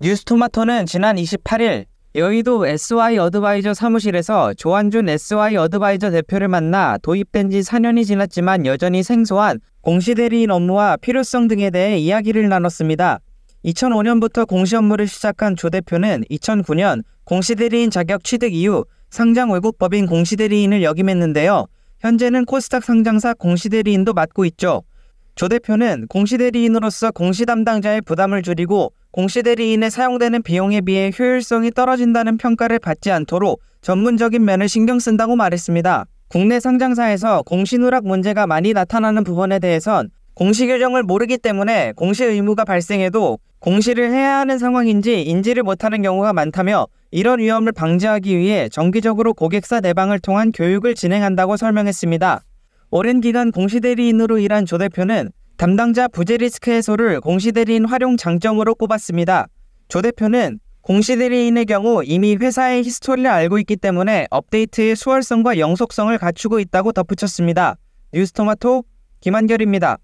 뉴스토마토는 지난 28일 여의도 SY 어드바이저 사무실에서 조한준 SY 어드바이저 대표를 만나 도입된 지 4년이 지났지만 여전히 생소한 공시대리인 업무와 필요성 등에 대해 이야기를 나눴습니다. 2005년부터 공시 업무를 시작한 조 대표는 2009년 공시대리인 자격 취득 이후 상장 외국법인 공시대리인을 역임했는데요. 현재는 코스닥 상장사 공시대리인도 맡고 있죠. 조 대표는 공시대리인으로서 공시 담당자의 부담을 줄이고 공시대리인에 사용되는 비용에 비해 효율성이 떨어진다는 평가를 받지 않도록 전문적인 면을 신경 쓴다고 말했습니다. 국내 상장사에서 공시누락 문제가 많이 나타나는 부분에 대해선 공시규정을 모르기 때문에 공시 의무가 발생해도 공시를 해야 하는 상황인지 인지를 못하는 경우가 많다며 이런 위험을 방지하기 위해 정기적으로 고객사 내방을 통한 교육을 진행한다고 설명했습니다. 오랜 기간 공시대리인으로 일한 조 대표는 담당자 부재 리스크 해소를 공시대리인 활용 장점으로 꼽았습니다. 조 대표는 공시대리인의 경우 이미 회사의 히스토리를 알고 있기 때문에 업데이트의 수월성과 영속성을 갖추고 있다고 덧붙였습니다. 뉴스토마토 김한결입니다.